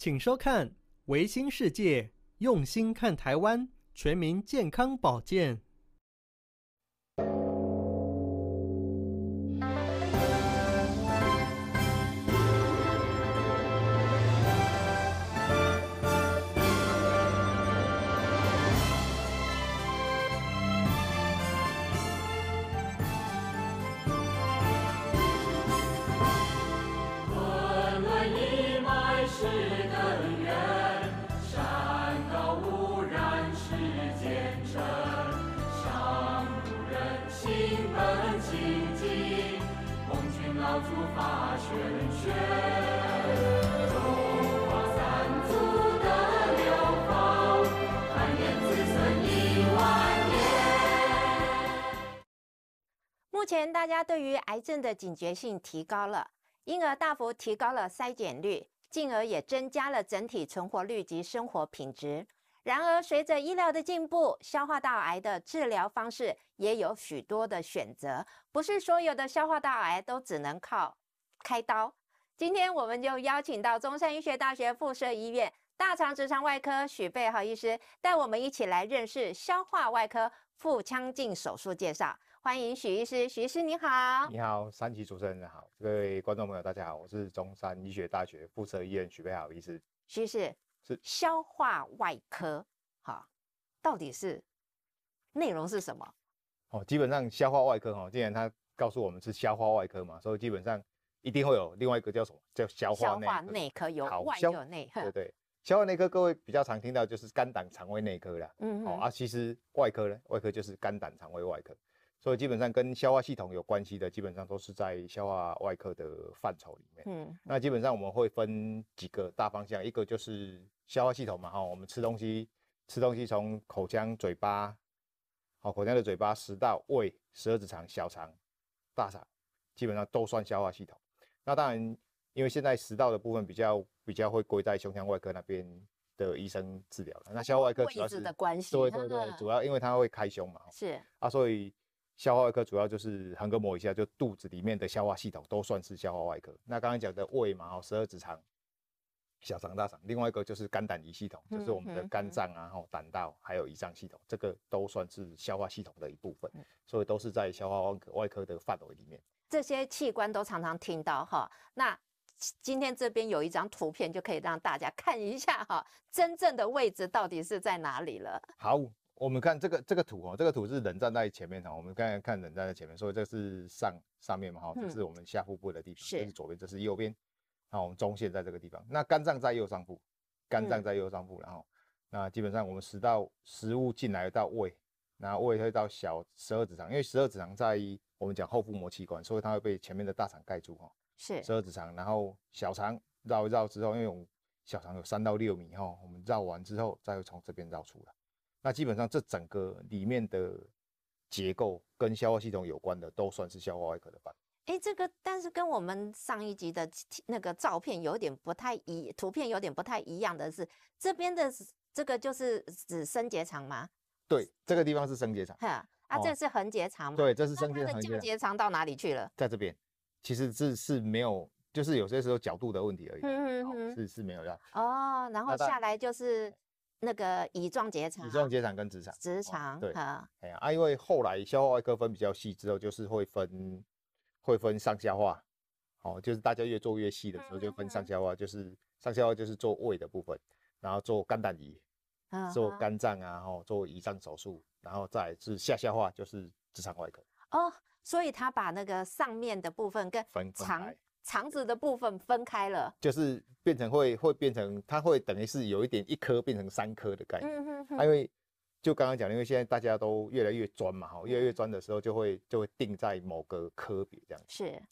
请收看《维新世界》，用心看台湾全民健康保健。前大家对于癌症的警觉性提高了，因而大幅提高了筛检率，进而也增加了整体存活率及生活品质。然而，随着医疗的进步，消化道癌的治疗方式也有许多的选择，不是所有的消化道癌都只能靠开刀。今天，我们就邀请到中山医学大学附设医院大肠直肠外科许贝豪医师，带我们一起来认识消化外科腹腔镜手术介绍。欢迎许医师，许医师你好，你好，三级主持人好，各位观众朋友大家好，我是中山医学大学附设医院许佩豪医师，许师是消化外科，哈，到底是内容是什么？哦，基本上消化外科哈，既然他告诉我们是消化外科嘛，所以基本上一定会有另外一个叫什么叫消化消化内科有外有内，对对，消化内科各位比较常听到就是肝胆肠胃内科啦，嗯嗯，好啊，其实外科呢，外科就是肝胆肠胃外科。所以基本上跟消化系统有关系的，基本上都是在消化外科的范畴里面。嗯，那基本上我们会分几个大方向，一个就是消化系统嘛，哈，我们吃东西，吃东西从口腔、嘴巴，好，口腔的嘴巴、食道、胃、十二指肠、小肠、大肠，基本上都算消化系统。那当然，因为现在食道的部分比较比较会归在胸腔外科那边的医生治疗了。那消化外科主要是对对对，主要因为它会开胸嘛，是啊，所以。消化外科主要就是横膈膜一下，就肚子里面的消化系统都算是消化外科。那刚刚讲的胃嘛，哈，十二指肠、小肠、大肠，另外一个就是肝胆胰系统，就是我们的肝脏啊，吼胆道还有胰脏系统，这个都算是消化系统的一部分，所以都是在消化外科的范围里面。这些器官都常常听到哈，那今天这边有一张图片就可以让大家看一下哈，真正的位置到底是在哪里了。好。我们看这个这个图哦，这个图是人站在前面哈。我们刚才看人站在前面，所以这是上上面嘛哈，这是我们下腹部的地方。这是左边，这是右边。好，我们中线在这个地方。那肝脏在右上腹，肝脏在右上腹。然后，那基本上我们食道食物进来到胃，然后胃会到小十二指肠，因为十二指肠在我们讲后腹膜器官，所以它会被前面的大肠盖住哈。是十二指肠，然后小肠绕一绕之后，因为我们小肠有三到六米哈，我们绕完之后再会从这边绕出来。那基本上，这整个里面的结构跟消化系统有关的，都算是消化外科的围。哎，这个但是跟我们上一集的那个照片有点不太一，图片有点不太一样的是，这边的这个就是指升结肠吗？对，这个地方是升结肠。哈啊，这是横结肠吗？对，这是升结肠。它的降结肠到哪里去了？在这边，其实是是没有，就是有些时候角度的问题而已。嗯嗯嗯，是是没有的。哦，然后下来就是。那个乙状结肠，乙状结肠跟直肠，直肠对啊，哎呀，啊，因为后来消化外科分比较细之后，就是会分会分上下化，哦，就是大家越做越细的时候，就分上下化，就是上下化就是做胃的部分，然后做肝胆胰，做肝脏啊，然后做胰脏手术，然后再是下下化就是直肠外科哦，所以他把那个上面的部分跟肠。肠子的部分分开了，就是变成会会变成，它会等于是有一点一颗变成三颗的概念。嗯嗯。因为就刚刚讲因为现在大家都越来越专嘛，哈，越来越专的时候就会就会定在某个科别这样子。是，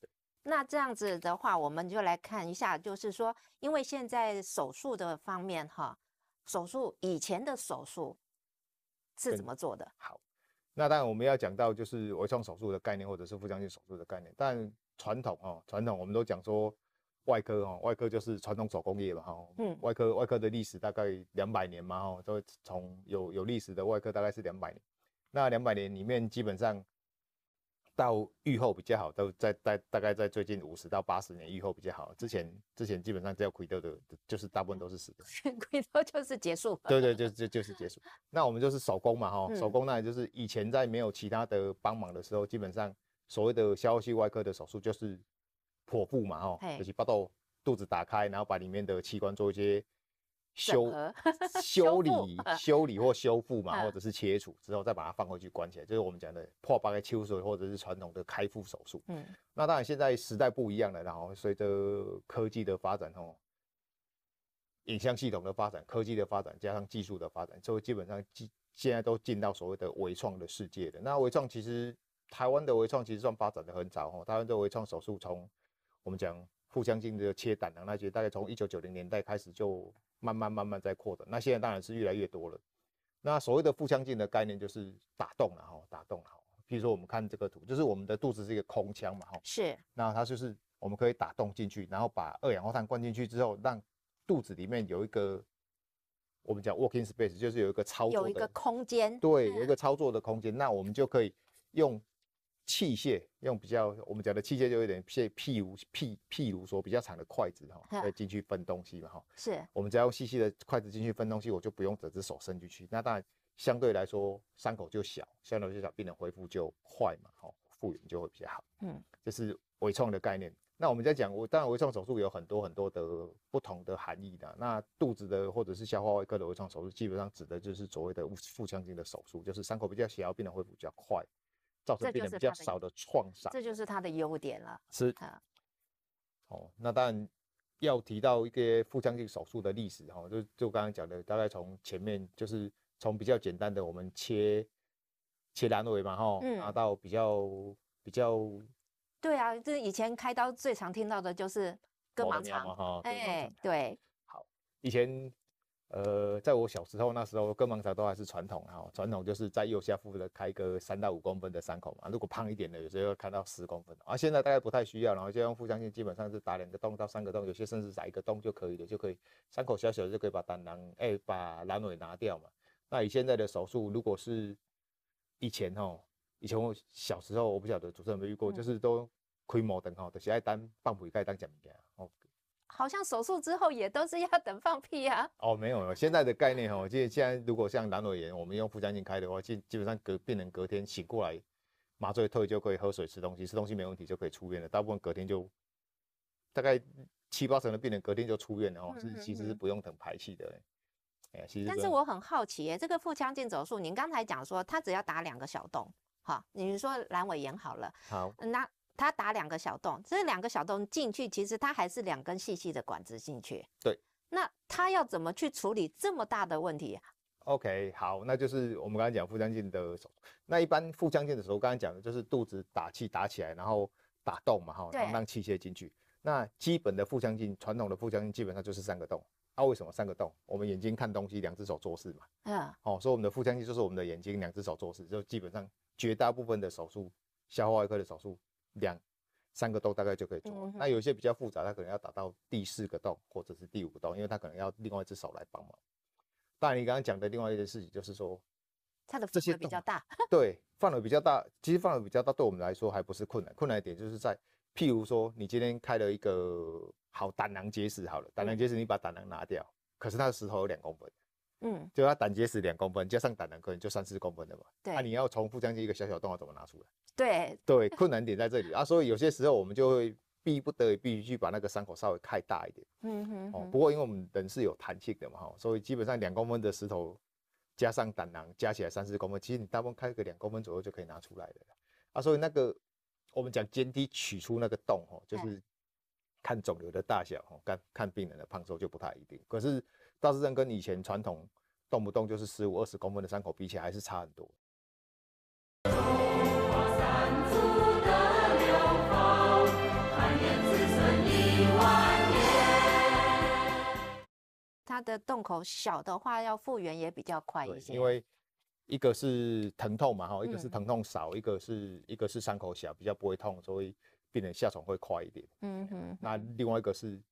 那这样子的话，我们就来看一下，就是说，因为现在手术的方面，哈，手术以前的手术是怎么做的？好。那当然我们要讲到就是微创手术的概念，或者是腹腔镜手术的概念，但。传统哦，传统，我们都讲说，外科哦，外科就是传统手工业了哈。嗯。外科外科的历史大概两百年嘛哈，都从有有历史的外科大概是两百年。那两百年里面，基本上到愈后比较好，都在在大概在最近五十到八十年愈后比较好。之前之前基本上只要亏斗的，就是大部分都是死的。亏 掉就是结束。对对，就就就是结束。那我们就是手工嘛哈，手工那也就是以前在没有其他的帮忙的时候，基本上。所谓的消息外科的手术就是剖腹嘛，哦，就是把到肚子打开，然后把里面的器官做一些修、修理、修理或修复嘛，或者是切除之后再把它放回去关起来，就是我们讲的破八个丘术，或者是传统的开腹手术。嗯，那当然现在时代不一样了，然后随着科技的发展，哦，影像系统的发展、科技的发展加上技术的发展，所以基本上现现在都进到所谓的微创的世界了。那微创其实。台湾的微创其实算发展的很早哈，台湾的微创手术从我们讲腹腔镜的切胆囊那些，大概从一九九零年代开始就慢慢慢慢在扩展。那现在当然是越来越多了。那所谓的腹腔镜的概念就是打洞了哈，打洞了。比如说我们看这个图，就是我们的肚子是一个空腔嘛哈，是。那它就是我们可以打洞进去，然后把二氧化碳灌进去之后，让肚子里面有一个我们讲 working space，就是有一个操作有一个空间，对，有一个操作的空间。那我们就可以用器械用比较，我们讲的器械就有点譬譬如譬譬如说比较长的筷子哈，可以进去分东西嘛哈。是。我们只要用细细的筷子进去分东西，我就不用整只手伸进去。那当然，相对来说伤口就小，伤口就小，病人恢复就快嘛哈，复原就会比较好。嗯。这是微创的概念。那我们在讲，我当然微创手术有很多很多的不同的含义的。那肚子的或者是消化外科的微创手术，基本上指的就是所谓的腹腔镜的手术，就是伤口比较小，病人恢复比较快。造成病人比较少的创伤，这就是它的优点了。是啊，哦，那当然要提到一个腹腔镜手术的历史哈，就就刚刚讲的，大概从前面就是从比较简单的我们切切阑尾嘛哈，嗯，然后到比较比较，对啊，就是以前开刀最常听到的就是割盲肠哈，哎，对，好，以前。呃，在我小时候那时候割盲肠都还是传统，哈，传统就是在右下腹的开个三到五公分的伤口嘛，如果胖一点的，有候要开到十公分。啊，现在大概不太需要，然后就用腹腔镜，基本上是打两个洞到三个洞，有些甚至打一个洞就可以了，就可以伤口小小就可以把胆囊，哎，把阑尾拿掉嘛。那以现在的手术，如果是以前哦，以前我小时候我不晓得主持有没遇过，就是都亏毛等哈，都是爱单放补，该单捡物件，哦。好像手术之后也都是要 等放屁啊？哦，没有，现在的概念哦，得现在如果像阑尾炎，我们用腹腔镜开的话，基基本上隔病人隔天醒过来，麻醉退就可以喝水吃东西，吃东西没问题就可以出院了。大部分隔天就大概七八成的病人隔天就出院了哦，是其实是不用等排气的。哎，其实。但是我很好奇，这个腹腔镜手术，您刚才讲说，他只要打两个小洞，哈，你说阑尾炎好了，好，那。他打两个小洞，这两个小洞进去，其实它还是两根细细的管子进去。对。那他要怎么去处理这么大的问题？OK，好，那就是我们刚才讲腹腔镜的手术。那一般腹腔镜的时候，刚才讲的就是肚子打气打起来，然后打洞嘛，哈，让器械进去。那基本的腹腔镜，传统的腹腔镜基本上就是三个洞。那为什么三个洞？我们眼睛看东西，两只手做事嘛。嗯。哦，所以我们的腹腔镜就是我们的眼睛，两只手做事，就基本上绝大部分的手术，消化外科的手术。两三个洞大概就可以做，那有一些比较复杂，它可能要打到第四个洞或者是第五个洞，因为它可能要另外一只手来帮忙。但你刚刚讲的另外一件事情就是说，它的这些比较大，对，范围比较大。其实范围比较大，对我们来说还不是困难。困难点就是在，譬如说，你今天开了一个好胆囊结石，好了，胆囊结石你把胆囊拿掉，可是它的石头有两公分。嗯，就他胆结石两公分，加上胆囊可能就三四公分的嘛。对。那你要重复将近一个小小洞，要怎么拿出来？对。对，困难 点在这里啊，所以有些时候我们就会逼不得已必须去把那个伤口稍微开大一点。嗯哼。哦，不过因为我们人是有弹性的嘛，哈，所以基本上两公分的石头加上胆囊加起来三四公分，其实你大部分开个两公分左右就可以拿出来了。啊，所以那个我们讲肩梯取出那个洞，哦，就是看肿瘤的大小，哦，看看病人的胖瘦就不太一定。可是。大自震跟以前传统动不动就是十五二十公分的伤口比起来还是差很多。它的洞口小的话，要复原也比较快一些。因为一个是疼痛嘛，哈，一个是疼痛少，一个是一个是伤口小，比较不会痛，所以病人下床会快一点。嗯哼。那另外一个是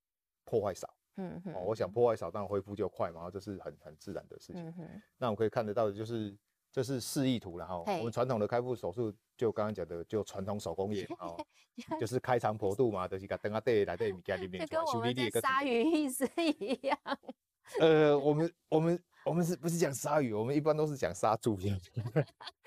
破坏少。嗯哼，我想破坏少，但恢复就快嘛，这是很很自然的事情。那我们可以看得到的就是，这是示意图然后我们传统的开腹手术，就刚刚讲的，就传统手工业哦，就是开肠破肚嘛，就是个蹲阿底来在物件里面，就跟我们鲨鱼意思一样。呃，我们我们我们是不是讲鲨鱼？我们一般都是讲杀猪。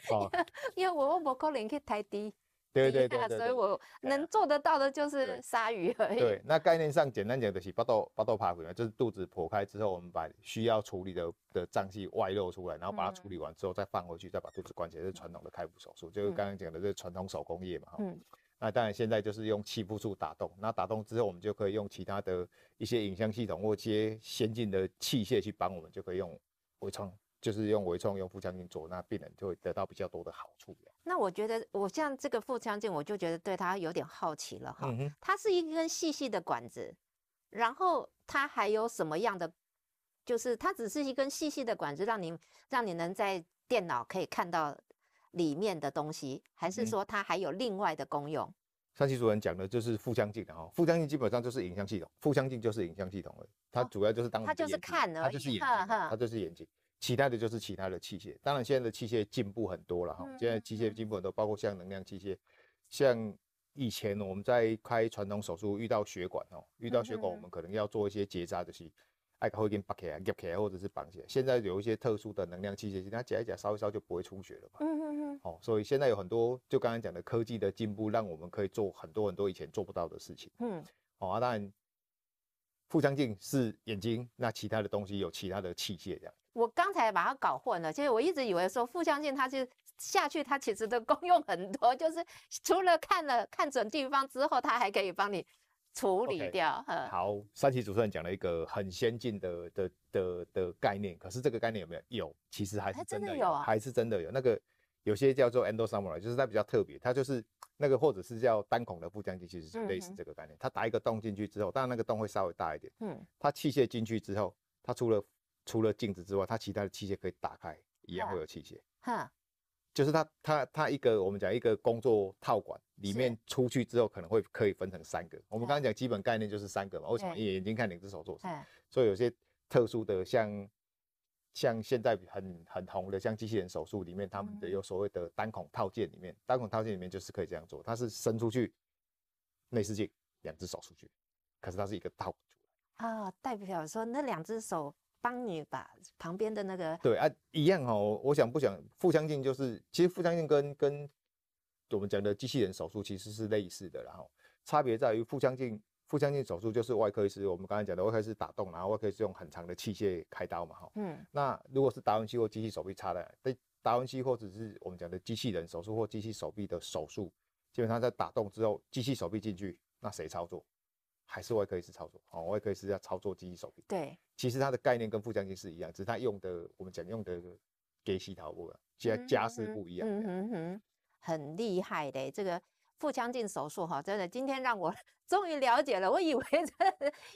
好，因为我我不可能去台钓。对对对，所以我能做得到的就是鲨鱼而已。对，那概念上简单讲的是，剖肚剖肚爬骨嘛，就是肚子剖开之后，我们把需要处理的的脏器外露出来，然后把它处理完之后再放回去，再把肚子关起来，是传统的开腹手术，就是刚刚讲的这传统手工业嘛。嗯，那当然现在就是用气腹术打洞，那打洞之后我们就可以用其他的一些影像系统或一些先进的器械去帮我们，就可以用微创。就是用微创用腹腔镜做，那病人就会得到比较多的好处。那我觉得我像这个腹腔镜，我就觉得对它有点好奇了哈。嗯它是一根细细的管子，然后它还有什么样的？就是它只是一根细细的管子，让你让你能在电脑可以看到里面的东西，还是说它还有另外的功用？上期主任讲的就是腹腔镜的哈，腹腔镜基本上就是影像系统，腹腔镜就是影像系统了。它主要就是当它就是看而它就是眼睛，它就是眼睛。其他的就是其他的器械，当然现在的器械进步很多了哈。现在器械进步很多，包括像能量器械，像以前我们在开传统手术遇到血管哦，遇到血管我们可能要做一些结扎的，是爱会跟拔起来、夹来，或者是绑起来。现在有一些特殊的能量器械，它夹一夹、烧一烧就不会出血了嘛。嗯嗯嗯。哦，所以现在有很多就刚刚讲的科技的进步，让我们可以做很多很多以前做不到的事情。嗯。哦，当然，腹腔镜是眼睛，那其他的东西有其他的器械这样。我刚才把它搞混了，就是我一直以为说腹腔镜，它是下去，它其实的功用很多，就是除了看了看准地方之后，它还可以帮你处理掉。好，三七主持人讲了一个很先进的的的的概念，可是这个概念有没有？有，其实还是真的有，啊、还是真的有。那个有些叫做 e n d o s c m p y 就是它比较特别，它就是那个或者是叫单孔的腹腔镜，其实类似这个概念。它打一个洞进去之后，然那个洞会稍微大一点。嗯，它器械进去之后，它除了除了镜子之外，它其他的器械可以打开，一样会有器械。哈，就是它，它，它一个我们讲一个工作套管，里面出去之后可能会可以分成三个。我们刚刚讲基本概念就是三个嘛。为什么眼睛看两只手做？嗯，所以有些特殊的，像像现在很很红的，像机器人手术里面，他们的有所谓的单孔套件，里面单孔套件里面就是可以这样做，它是伸出去内视镜，两只手出去，可是它是一个套。啊，代表说那两只手。帮你把旁边的那个对啊一样哈，我我想不想腹腔镜就是其实腹腔镜跟跟我们讲的机器人手术其实是类似的，然后差别在于腹腔镜腹腔镜手术就是外科医师我们刚才讲的外科医师打洞，然后外科医师用很长的器械开刀嘛哈。嗯。那如果是达文西或机器手臂插的，对达文西或者是我们讲的机器人手术或机器手臂的手术，基本上在打洞之后，机器手臂进去，那谁操作？还是外科医师操作？哦，外科医师要操作机器手臂。对。其实它的概念跟腹腔镜是一样，只是它用的我们讲用的给洗头部啊，加加是不一样。嗯哼哼，很厉害的这个腹腔镜手术哈，真的今天让我 终于了解了。我以为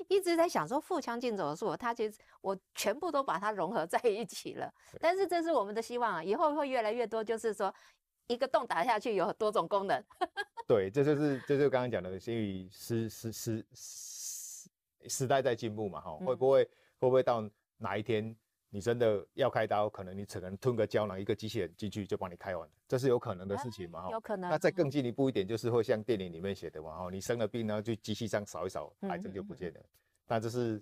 一直在想说腹腔镜手术，它其实我全部都把它融合在一起了。但是这是我们的希望啊，以后会越来越多，就是说一个洞打下去有多种功能。对，这就是这就刚刚讲的，因为时时时时时代在进步嘛，哈，会不会？会不会到哪一天你真的要开刀，可能你只能吞个胶囊，一个机器人进去就帮你开完了，这是有可能的事情吗？有可能。那再更进一步一点，就是会像电影里面写的嘛，哈，你生了病呢，去机器上扫一扫，癌症就不见了。那这是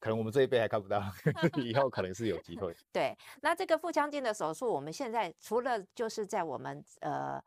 可能我们这一辈还看不到，以后可能是有机会。对，那这个腹腔镜的手术，我们现在除了就是在我们呃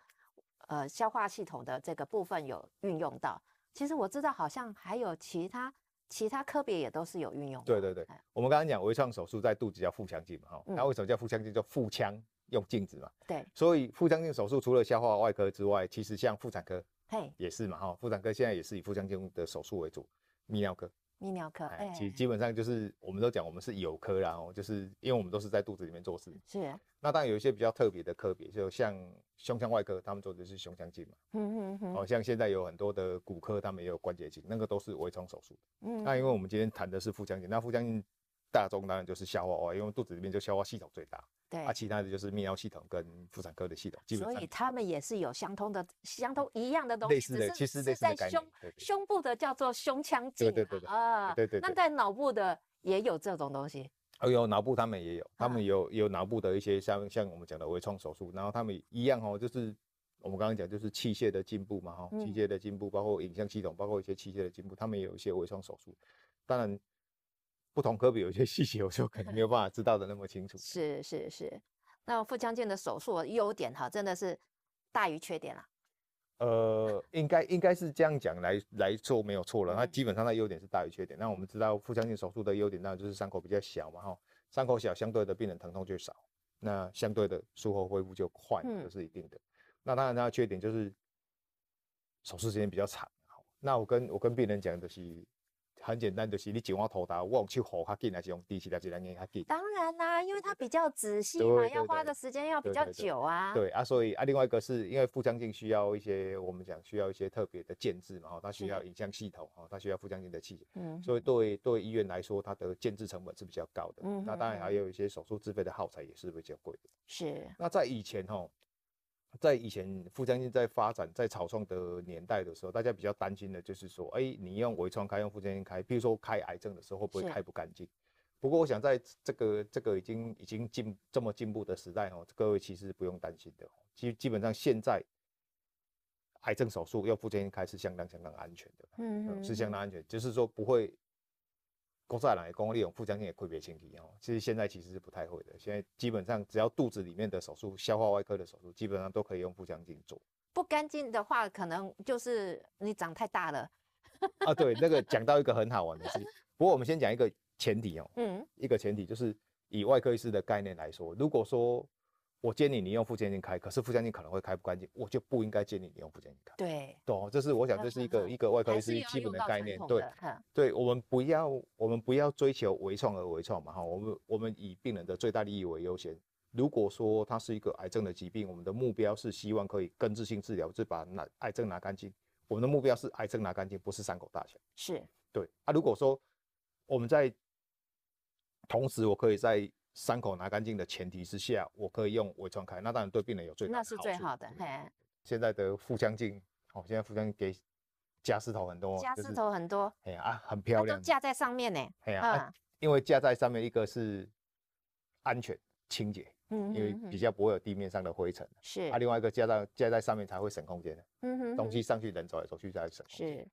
呃消化系统的这个部分有运用到，其实我知道好像还有其他。其他科别也都是有运用。对对对，我们刚刚讲微创手术在肚子叫腹腔镜嘛，哈，那为什么叫腹腔镜？叫腹腔用镜子嘛。对，所以腹腔镜手术除了消化外科之外，其实像妇产科，嘿，也是嘛，哈，妇产科现在也是以腹腔镜的手术为主，泌尿科。泌尿科，其实基本上就是我们都讲，我们是有科然后就是因为我们都是在肚子里面做事。是，那当然有一些比较特别的科别，就像胸腔外科，他们做的是胸腔镜嘛。嗯嗯嗯。好像现在有很多的骨科，他们也有关节镜，那个都是微创手术。嗯。那因为我们今天谈的是腹腔镜，那腹腔镜大众当然就是消化哦，因为肚子里面就消化系统最大。啊，其他的就是泌尿系统跟妇产科的系统，所以他们也是有相通的、相通一样的东西。类似的，其实是在胸胸部的叫做胸腔镜，对对对啊，对对。那在脑部的也有这种东西。哦，有脑部，他们也有，他们有有脑部的一些像像我们讲的微创手术，然后他们一样哦，就是我们刚刚讲就是器械的进步嘛，哈，器械的进步，包括影像系统，包括一些器械的进步，他们有一些微创手术，当然。不同科比有些细节，我就可能没有办法知道的那么清楚。是是是，那腹腔镜的手术优点哈，真的是大于缺点了。呃，应该应该是这样讲来来做没有错了。那基本上的优点是大于缺点。那我们知道腹腔镜手术的优点，那就是伤口比较小嘛哈，伤口小相对的病人疼痛就少，那相对的术后恢复就快，这是一定的。那当然它的缺点就是手术时间比较长。那我跟我跟病人讲的是。很简单，就是你上啊，头，大往去好，较近还是用第四代自两年好近。当然啦，因为它比较仔细嘛，要花的时间要比较久啊。对啊，所以啊，另外一个是因为腹腔镜需要一些我们讲需要一些特别的建制嘛，哈，它需要影像系统，哈，它需要腹腔镜的器械。嗯。所以对对医院来说，它的建制成本是比较高的。嗯。那当然还有一些手术自费的耗材也是比较贵的。是。那在以前哈。在以前腹腔镜在发展在草创的年代的时候，大家比较担心的就是说，哎，你用微创开，用腹腔镜开，比如说开癌症的时候会不会开不干净？不过我想在这个这个已经已经进这么进步的时代哦，各位其实不用担心的。基基本上现在癌症手术用腹腔镜开是相当相当安全的，嗯，是相当安全，就是说不会。公去来讲，公利用腹腔镜也特别清奇哦。其实现在其实是不太会的，现在基本上只要肚子里面的手术，消化外科的手术，基本上都可以用腹腔镜做。不干净的话，可能就是你长太大了。啊，对，那个讲到一个很好玩的事。不过我们先讲一个前提哦，嗯，一个前提就是以外科医师的概念来说，如果说。我建议你用副腔镜开，可是副腔镜可能会开不干净，我就不应该建议你用副腔镜开。对，懂，这是我想，这是一个一个外科医师基本的概念。对，对我们不要，我们不要追求微创而微创嘛，哈，我们我们以病人的最大利益为优先。如果说他是一个癌症的疾病，我们的目标是希望可以根治性治疗，就把那癌症拿干净。我们的目标是癌症拿干净，不是伤口大小。是，对啊。如果说我们在同时，我可以在。伤口拿干净的前提之下，我可以用微创开，那当然对病人有最那是最好的。嘿，现在的腹腔镜，哦，现在腹腔给夹丝头很多，夹丝头很多，哎呀，很漂亮，都架在上面呢。哎呀，因为架在上面，一个是安全、清洁，嗯，因为比较不会有地面上的灰尘。是啊，另外一个架在架在上面才会省空间嗯哼，东西上去人走来走去才省。是，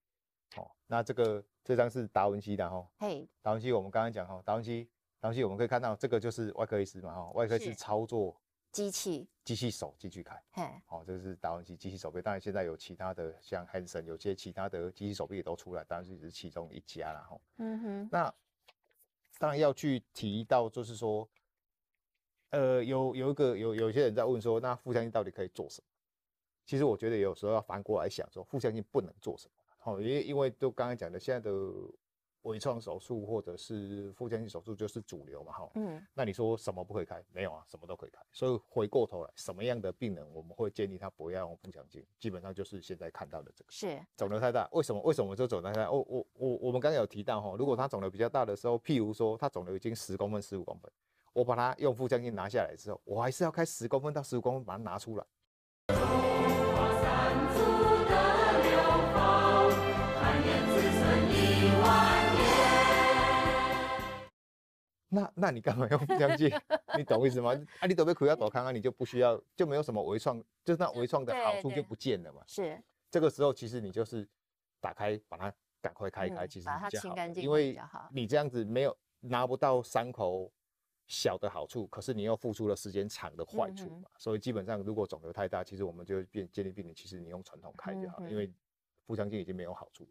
哦，那这个这张是达文西的哦，嘿，达文西，我们刚刚讲哦，达文西。当时我们可以看到，这个就是外科医师嘛，哈，外科是操作机器、机器手、进去开，哦，这是达文西机器手臂。当然，现在有其他的，像汉森，有些其他的机器手臂也都出来，当然是其中一家了，哈。嗯哼。那当然要去提到，就是说，呃，有有一个有有些人在问说，那腹相镜到底可以做什么？其实我觉得有时候要反过来想，说腹相镜不能做什么。好，因因为都刚刚讲的，现在都。微创手术或者是腹腔镜手术就是主流嘛，哈，嗯，那你说什么不可以开？没有啊，什么都可以开。所以回过头来，什么样的病人我们会建议他不要用腹腔镜？基本上就是现在看到的这个，是肿瘤太大。为什么？为什么说肿瘤太大？我我我我们刚才有提到哈，如果他肿瘤比较大的时候，譬如说他肿瘤已经十公分、十五公分，我把它用腹腔镜拿下来之后，我还是要开十公分到十五公分把它拿出来。那那你干嘛用腹腔镜？你懂我意思吗？啊，你躲被苦要躲开啊，你就不需要，就没有什么微创，就是那微创的好处就不见了嘛。是。这个时候其实你就是打开，把它赶快开开，其实比较好。清因为你这样子没有拿不到伤口小的好处，可是你又付出了时间长的坏处嘛。所以基本上，如果肿瘤太大，其实我们就变建议病人其实你用传统开就好，因为腹腔镜已经没有好处。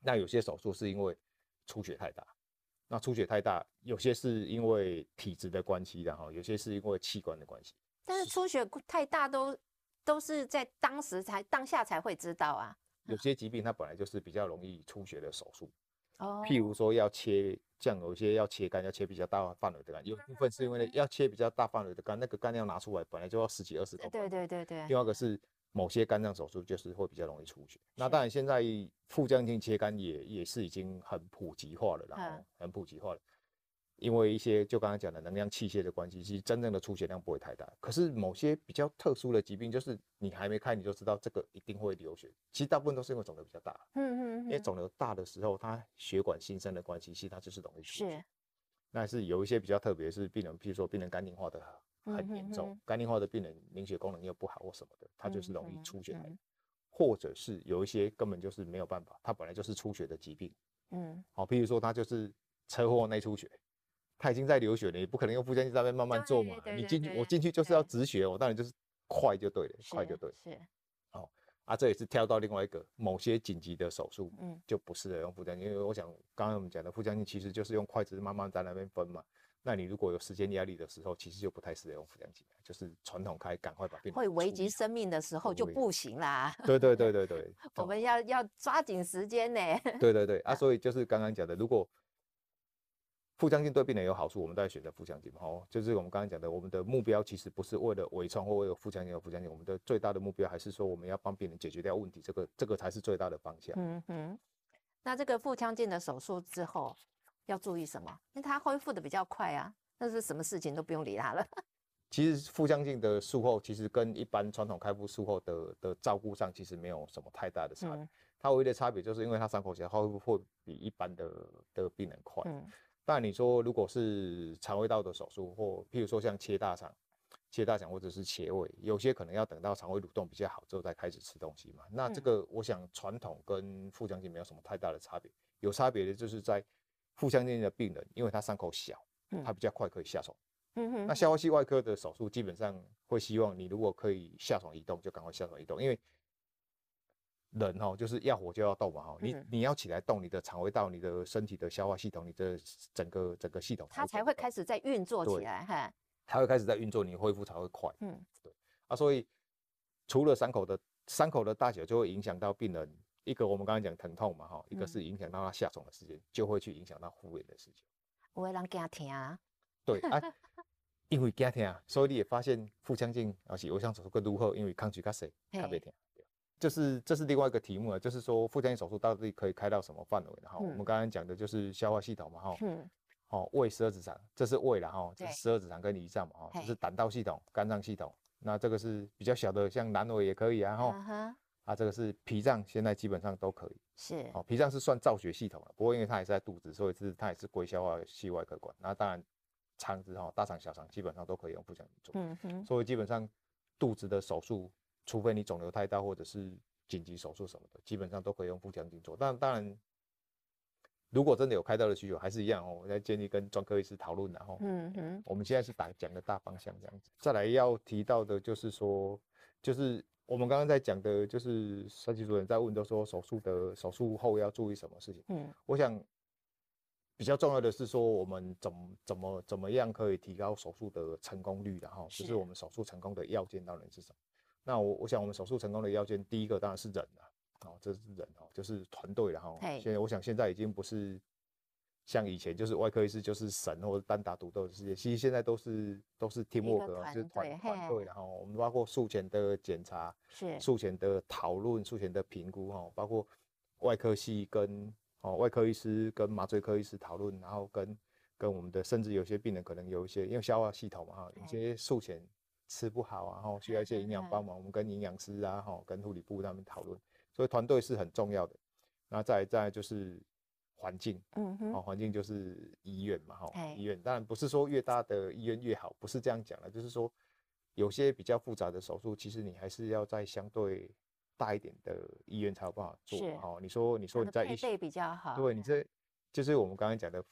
那有些手术是因为出血太大。那出血太大，有些是因为体质的关系，然后有些是因为器官的关系。但是出血太大都都是在当时才当下才会知道啊。有些疾病它本来就是比较容易出血的手术，哦，譬如说要切像有些要切肝要切比较大范围的肝，有部分是因为要切比较大范围的肝，那个肝要拿出来本来就要十几二十公分。对对对对。另外一个是。某些肝脏手术就是会比较容易出血。那当然，现在腹腔镜切肝也也是已经很普及化了，然后很普及化了。因为一些就刚刚讲的能量器械的关系，其实真正的出血量不会太大。可是某些比较特殊的疾病，就是你还没开你就知道这个一定会流血。其实大部分都是因为肿瘤比较大。嗯嗯因为肿瘤大的时候，它血管新生的关系，其实它就是容易出血。是。那是有一些比较特别，是病人，譬如说病人肝硬化的。很严重，肝硬化的病人，凝血功能又不好或什么的，他就是容易出血或者是有一些根本就是没有办法，他本来就是出血的疾病。嗯，好，譬如说他就是车祸内出血，他已经在流血了，也不可能用腹腔镜在那边慢慢做嘛。你进去，我进去就是要止血，我当然就是快就对了，快就对。是。好，啊，这也是跳到另外一个某些紧急的手术，嗯，就不适合用腹腔镜，因为我想刚刚我们讲的腹腔镜其实就是用筷子慢慢在那边分嘛。那你如果有时间压力的时候，其实就不太适合用腹腔镜，就是传统开，赶快把病人会危及生命的时候就不行啦。对对对对对，我们要要抓紧时间呢。对对对 啊，所以就是刚刚讲的，如果腹腔镜对病人有好处，我们都要选择腹腔镜。哦，就是我们刚刚讲的，我们的目标其实不是为了微创或为了腹腔镜和腹腔镜，我们的最大的目标还是说我们要帮病人解决掉问题，这个这个才是最大的方向。嗯哼，那这个腹腔镜的手术之后。要注意什么？因为他恢复的比较快啊，那是什么事情都不用理他了。其实腹腔镜的术后其实跟一般传统开腹术后的的照顾上其实没有什么太大的差别。它唯一的差别就是因为它伤口来恢复会比一般的的病人快。但你说如果是肠胃道的手术，或譬如说像切大肠、切大肠或者是切胃，有些可能要等到肠胃蠕动比较好之后再开始吃东西嘛。那这个我想传统跟腹腔镜没有什么太大的差别。有差别的就是在。腹腔内的病人，因为他伤口小，他比较快可以下床。嗯那消化系外科的手术基本上会希望你如果可以下床移动，就赶快下床移动，因为人哦，就是要活就要动嘛哈。你你要起来动，你的肠胃道、你的身体的消化系统、你的整个整个系统，它才会开始在运作起来哈。才会开始在运作，你恢复才会快。嗯，对啊，所以除了伤口的伤口的大小，就会影响到病人。一个我们刚刚讲疼痛嘛，哈，一个是影响到他下床的时间，就会去影响到复原的事情。有诶人惊疼啊？对啊，因为惊疼啊，所以你也发现腹腔镜而且我想手术更如何，因为抗拒干涉，特别疼。就是这是另外一个题目啊，就是说腹腔镜手术到底可以开到什么范围？然后我们刚刚讲的就是消化系统嘛，哈，哦，胃十二指肠这是胃然是十二指肠跟胰脏嘛，哈，就是胆道系统、肝脏系统。那这个是比较小的，像阑尾也可以啊，哈。啊，这个是脾脏，现在基本上都可以。是，哦，脾脏是算造血系统了，不过因为它也是在肚子，所以是它也是归消化系外科管。那当然，肠子哈，大肠、小肠基本上都可以用腹腔镜做。嗯哼。所以基本上，肚子的手术，除非你肿瘤太大或者是紧急手术什么的，基本上都可以用腹腔镜做。但当然，如果真的有开刀的需求，还是一样哦，我在建议跟专科医师讨论然哦。嗯哼。我们现在是打讲个大方向这样子。再来要提到的就是说，就是。我们刚刚在讲的，就是设计主任在问，都说手术的手术后要注意什么事情。嗯，我想比较重要的是说，我们怎怎么怎么样可以提高手术的成功率然后就是我们手术成功的要件到然是什么？那我我想我们手术成功的要件，第一个当然是人了啊，这是人哦，就是团队了哈。现在我想现在已经不是。像以前就是外科医师就是神或者单打独斗的世界，其实现在都是都是 teamwork，就是团队，然后我们包括术前的检查，是术前的讨论，术前的评估，哈，包括外科系跟哦外科医师跟麻醉科医师讨论，然后跟跟我们的，甚至有些病人可能有一些因为消化系统嘛哈，有些术前吃不好，然后需要一些营养帮忙，我们跟营养师啊哈跟护理部他们讨论，所以团队是很重要的。那再再就是。环境，嗯哼，哦，环境就是医院嘛，哈，医院当然不是说越大的医院越好，不是这样讲的，就是说有些比较复杂的手术，其实你还是要在相对大一点的医院才有办法做，好，你说你说你在医院比较好，对，你这就是我们刚刚讲的，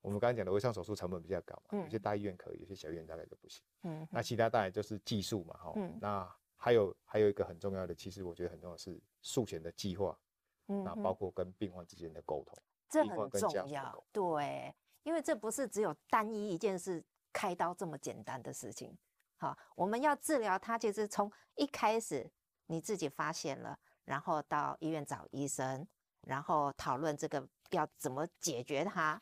我们刚刚讲的微创手术成本比较高嘛，嗯，有些大医院可以，有些小医院大概就不行，嗯，那其他当然就是技术嘛，哈，嗯，那还有还有一个很重要的，其实我觉得很重要是术前的计划。那包括跟病患之间的沟通，这很重要。对，因为这不是只有单一一件事开刀这么简单的事情。好，我们要治疗它，就是从一开始你自己发现了，然后到医院找医生，然后讨论这个要怎么解决它。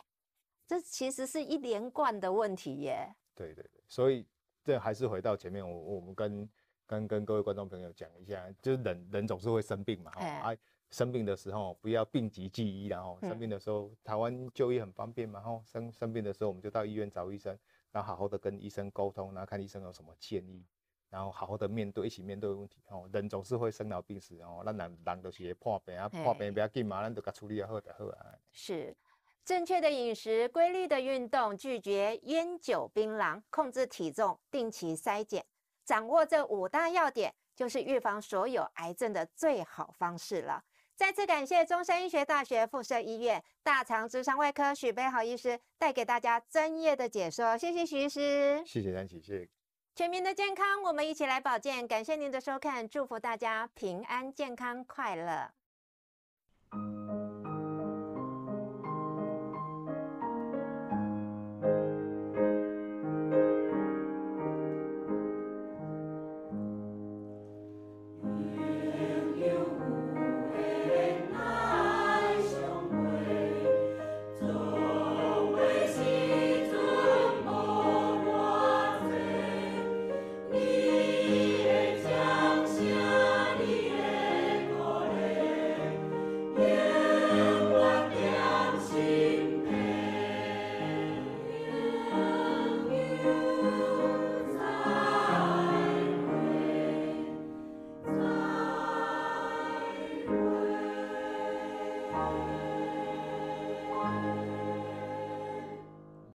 这其实是一连贯的问题耶。对对对，所以这还是回到前面，我我们跟跟跟各位观众朋友讲一下，就是人人总是会生病嘛，哎。生病的时候不要病急忌医，然后生病的时候台湾就医很方便嘛，然后生生病的时候我们就到医院找医生，然后好好的跟医生沟通，然后看医生有什么建议，然后好好的面对一起面对问题。哦，人总是会生老病死，哦，那人人都是破病啊，破病不要紧嘛，咱就甲处理好就好啊。是正确的饮食、规律的运动、拒绝烟酒槟榔、控制体重、定期筛检，掌握这五大要点，就是预防所有癌症的最好方式了。再次感谢中山医学大学附设医院大肠直肠外科许培豪医师带给大家专业的解说，谢谢徐医师，谢谢大琪，谢谢。全民的健康，我们一起来保健，感谢您的收看，祝福大家平安、健康、快乐。